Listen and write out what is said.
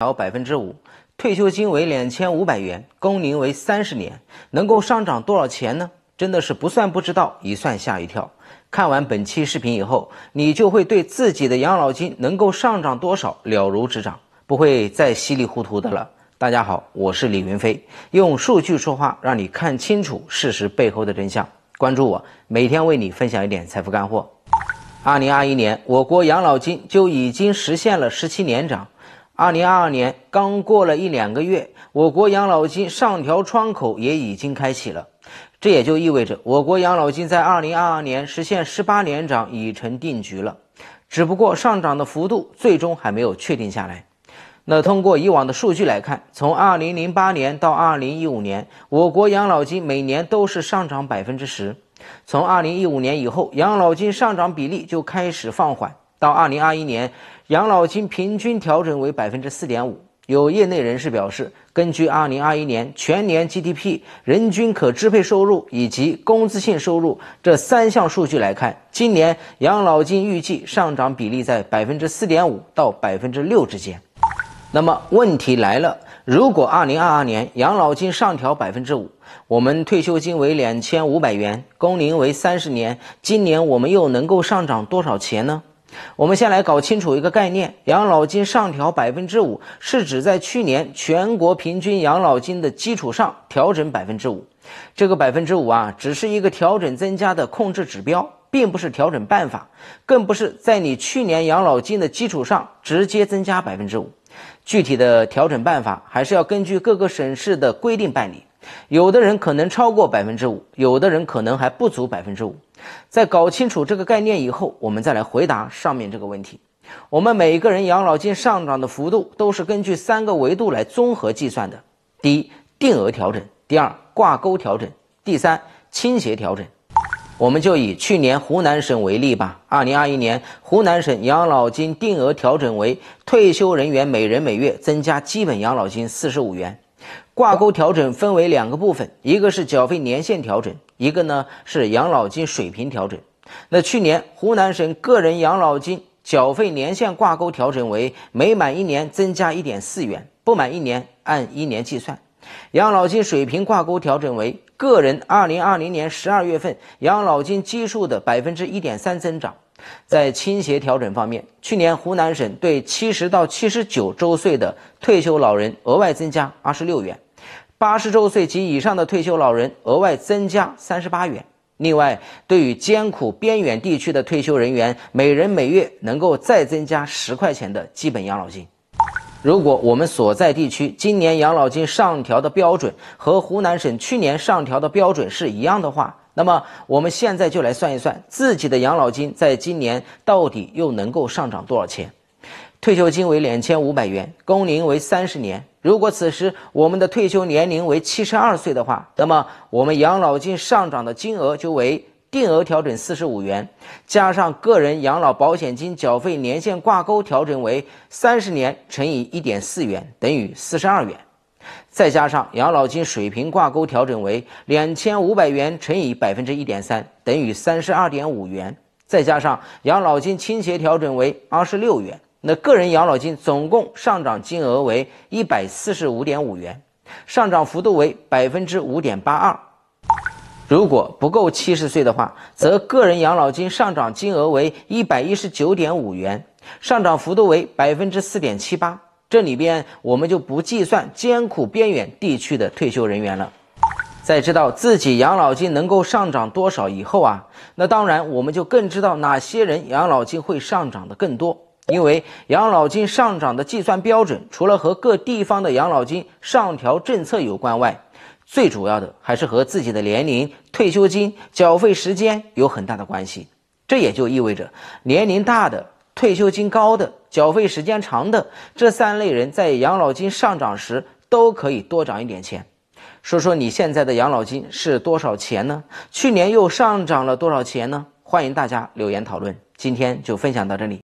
调百分之五，退休金为两千五百元，工龄为三十年，能够上涨多少钱呢？真的是不算不知道，一算吓一跳。看完本期视频以后，你就会对自己的养老金能够上涨多少了如指掌，不会再稀里糊涂的了。大家好，我是李云飞，用数据说话，让你看清楚事实背后的真相。关注我，每天为你分享一点财富干货。二零二一年，我国养老金就已经实现了十七年涨。二零二二年刚过了一两个月，我国养老金上调窗口也已经开启了，这也就意味着我国养老金在二零二二年实现十八连涨已成定局了，只不过上涨的幅度最终还没有确定下来。那通过以往的数据来看，从二零零八年到二零一五年，我国养老金每年都是上涨百分之十，从二零一五年以后，养老金上涨比例就开始放缓。到二零二一年，养老金平均调整为百分之四点五。有业内人士表示，根据二零二一年全年 GDP、人均可支配收入以及工资性收入这三项数据来看，今年养老金预计上涨比例在百分之四点五到百分之六之间。那么问题来了，如果二零二二年养老金上调百分之五，我们退休金为两千五百元，工龄为三十年，今年我们又能够上涨多少钱呢？我们先来搞清楚一个概念：养老金上调百分之五，是指在去年全国平均养老金的基础上调整百分之五。这个百分之五啊，只是一个调整增加的控制指标，并不是调整办法，更不是在你去年养老金的基础上直接增加百分之五。具体的调整办法，还是要根据各个省市的规定办理。有的人可能超过百分之五，有的人可能还不足百分之五。在搞清楚这个概念以后，我们再来回答上面这个问题。我们每个人养老金上涨的幅度都是根据三个维度来综合计算的：第一，定额调整；第二，挂钩调整；第三，倾斜调整。我们就以去年湖南省为例吧。二零二一年湖南省养老金定额调整为退休人员每人每月增加基本养老金四十五元。挂钩调整分为两个部分，一个是缴费年限调整，一个呢是养老金水平调整。那去年湖南省个人养老金缴费年限挂钩调整为每满一年增加一点四元，不满一年按一年计算；养老金水平挂钩调整为个人二零二零年十二月份养老金基数的百分之一点三增长。在倾斜调整方面，去年湖南省对七十到七十九周岁的退休老人额外增加二十六元。八十周岁及以上的退休老人额外增加三十八元。另外，对于艰苦边远地区的退休人员，每人每月能够再增加十块钱的基本养老金。如果我们所在地区今年养老金上调的标准和湖南省去年上调的标准是一样的话，那么我们现在就来算一算自己的养老金在今年到底又能够上涨多少钱。退休金为两千五百元，工龄为三十年。如果此时我们的退休年龄为七十二岁的话，那么我们养老金上涨的金额就为定额调整四十五元，加上个人养老保险金缴费年限挂钩调整为三十年乘以一点四元，等于四十二元，再加上养老金水平挂钩调整为两千五百元乘以百分之一点三，等于三十二点五元，再加上养老金倾斜调整为二十六元。那个人养老金总共上涨金额为一百四十五点五元，上涨幅度为百分之五点八二。如果不够七十岁的话，则个人养老金上涨金额为一百一十九点五元，上涨幅度为百分之四点七八。这里边我们就不计算艰苦边远地区的退休人员了。在知道自己养老金能够上涨多少以后啊，那当然我们就更知道哪些人养老金会上涨的更多。因为养老金上涨的计算标准，除了和各地方的养老金上调政策有关外，最主要的还是和自己的年龄、退休金、缴费时间有很大的关系。这也就意味着，年龄大的、退休金高的、缴费时间长的这三类人在养老金上涨时都可以多涨一点钱。说说你现在的养老金是多少钱呢？去年又上涨了多少钱呢？欢迎大家留言讨论。今天就分享到这里。